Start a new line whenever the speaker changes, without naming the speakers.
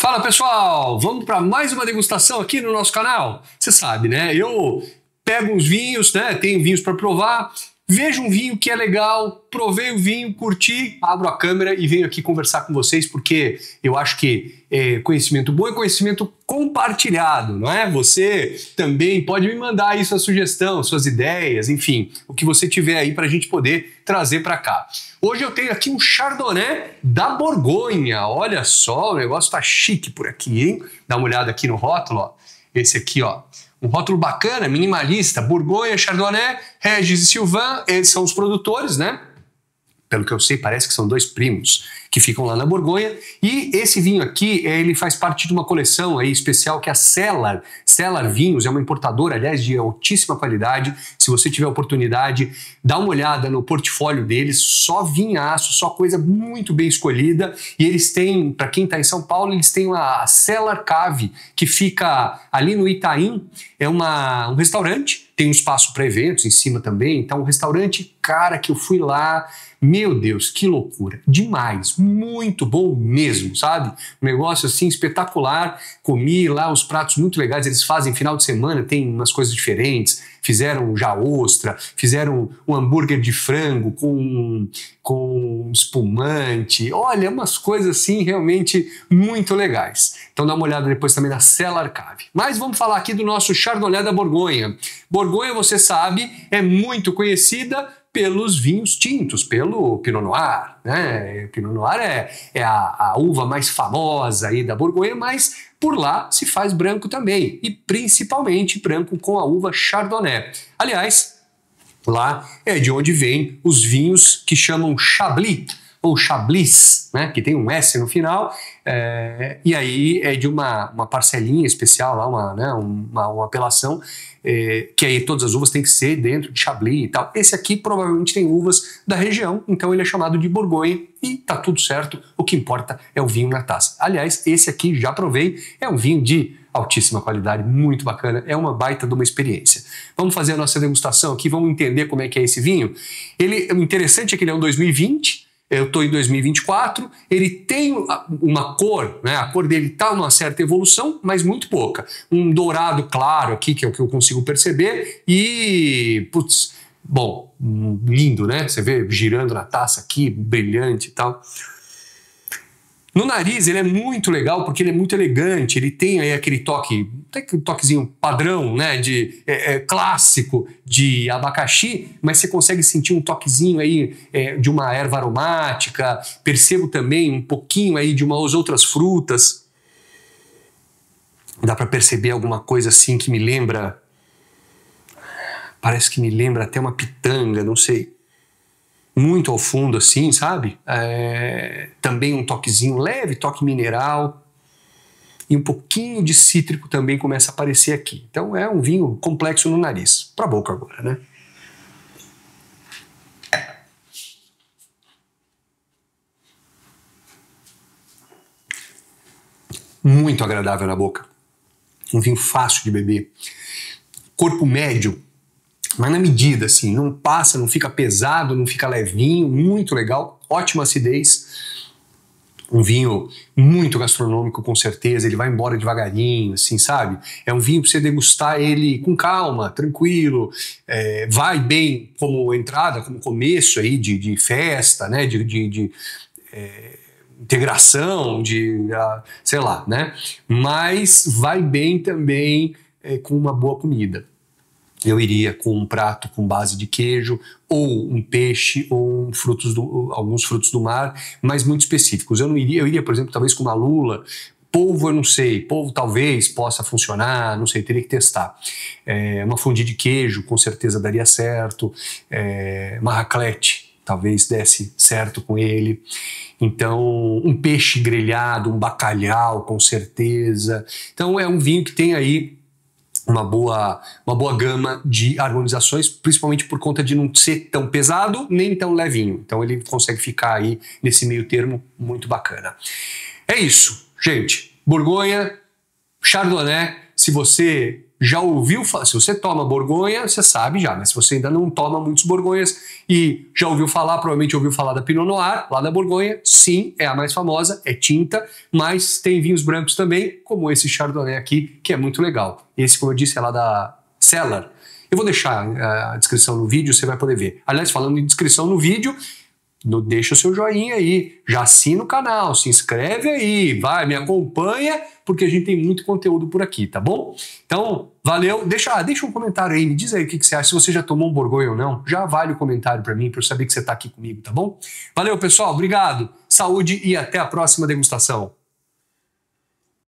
Fala pessoal, vamos para mais uma degustação aqui no nosso canal. Você sabe, né? Eu pego uns vinhos, né? Tenho vinhos para provar vejo um vinho que é legal, provei o vinho, curti, abro a câmera e venho aqui conversar com vocês, porque eu acho que é, conhecimento bom é conhecimento compartilhado, não é? Você também pode me mandar aí sua sugestão, suas ideias, enfim, o que você tiver aí para a gente poder trazer para cá. Hoje eu tenho aqui um Chardonnay da Borgonha. Olha só, o negócio tá chique por aqui, hein? Dá uma olhada aqui no rótulo, ó. Esse aqui, ó um rótulo bacana, minimalista. Burgonha, Chardonnay, Regis e Silvan, eles são os produtores, né? pelo que eu sei, parece que são dois primos que ficam lá na Borgonha. E esse vinho aqui, é, ele faz parte de uma coleção aí especial que é a Cellar. Cellar Vinhos é uma importadora, aliás, de altíssima qualidade. Se você tiver oportunidade, dá uma olhada no portfólio deles, só vinhaço, só coisa muito bem escolhida. E eles têm, para quem está em São Paulo, eles têm a Cellar Cave, que fica ali no Itaim, é uma, um restaurante, tem um espaço para eventos em cima também. Então, um restaurante, cara, que eu fui lá meu Deus, que loucura! Demais, muito bom mesmo, sabe? Um negócio assim espetacular. Comi lá os pratos muito legais, eles fazem final de semana, tem umas coisas diferentes. Fizeram já ostra, fizeram um hambúrguer de frango com, com espumante. Olha, umas coisas assim realmente muito legais. Então dá uma olhada depois também na Cellar Cave. Mas vamos falar aqui do nosso Chardonnay da Borgonha. Borgonha, você sabe, é muito conhecida pelos vinhos tintos, pelo Pinot Noir. Né? Pinot Noir é, é a, a, uva mais famosa aí da Borgonha, mas por lá se faz branco também, e principalmente branco com a uva Chardonnay. Aliás, lá é de onde vêm os vinhos que chamam Chablis, ou Chablis, né, que tem um S no final, é, e aí é de uma, uma parcelinha especial, lá, uma, né, uma, uma apelação, é, que aí todas as uvas têm que ser dentro de Chablis e tal. Esse aqui provavelmente tem uvas da região, então ele é chamado de Borgonha e tá tudo certo, o que importa é o vinho na taça. Aliás, esse aqui já provei, é um vinho de altíssima qualidade, muito bacana, é uma baita de uma experiência. Vamos fazer a nossa degustação aqui, vamos entender como é que é esse vinho. Ele, o interessante é que ele é um 2020, eu estou em 2024, ele tem uma cor, né? a cor dele está numa certa evolução, mas muito pouca. Um dourado claro aqui, que é o que eu consigo perceber, e, putz, bom, lindo, né? Você vê girando na taça aqui, brilhante e tal. No nariz, ele é muito legal porque ele é muito elegante, ele tem aí aquele toque tem um toquezinho padrão, né? De é, é, clássico de abacaxi, mas você consegue sentir um toquezinho aí é, de uma erva aromática. Percebo também um pouquinho aí de umas outras frutas. Dá para perceber alguma coisa assim que me lembra. Parece que me lembra até uma pitanga, não sei muito ao fundo assim, sabe? É, também um toquezinho leve, toque mineral e um pouquinho de cítrico também começa a aparecer aqui. Então é um vinho complexo no nariz. Para a boca agora, né? Muito agradável na boca. Um vinho fácil de beber. Corpo médio, mas na medida, assim, não passa, não fica pesado, não fica levinho, muito legal, ótima acidez um vinho muito gastronômico, com certeza. Ele vai embora devagarinho, assim, sabe? É um vinho para você degustar ele com calma, tranquilo. É, vai bem como entrada, como começo aí de, de festa, né? De, de, de é, integração, de sei lá, né? Mas vai bem também é, com uma boa comida eu iria com um prato com base de queijo, ou um peixe, ou um frutos do, alguns frutos do mar, mas muito específicos. Eu não iria, eu iria, por exemplo, talvez com uma lula. Polvo, eu não sei, polvo talvez possa funcionar, não sei, teria que testar. É, uma fundi de queijo, com certeza daria certo. É, uma raclete, talvez desse certo com ele. Então, um peixe grelhado, um bacalhau, com certeza. Então, é um vinho que tem aí uma boa, uma boa gama de harmonizações, principalmente por conta de não ser tão pesado nem tão levinho. Então ele consegue ficar aí nesse meio termo muito bacana. É isso, gente. Borgonha, Chardonnay, se você já ouviu falar. Se você toma borgonha, você sabe já, mas né? se você ainda não toma muitos borgonhas e já ouviu falar, provavelmente ouviu falar da Pinot Noir, lá da Borgonha, sim, é a mais famosa, é tinta, mas tem vinhos brancos também, como esse Chardonnay aqui, que é muito legal. Esse, como eu disse, é lá da Cellar. Eu vou deixar eh, a descrição no vídeo, você vai poder ver. Aliás, falando em descrição no vídeo, no, deixa o seu joinha aí, já assina o canal, se inscreve aí, vai, me acompanha, porque a gente tem muito conteúdo por aqui, tá bom? Então, valeu. Deixa, deixa um comentário aí, me diz aí o que, que você acha, se você já tomou um borgonha ou não. Já vale o comentário para mim, para eu saber que você está aqui comigo, tá bom? Valeu, pessoal, obrigado, saúde e até a próxima degustação.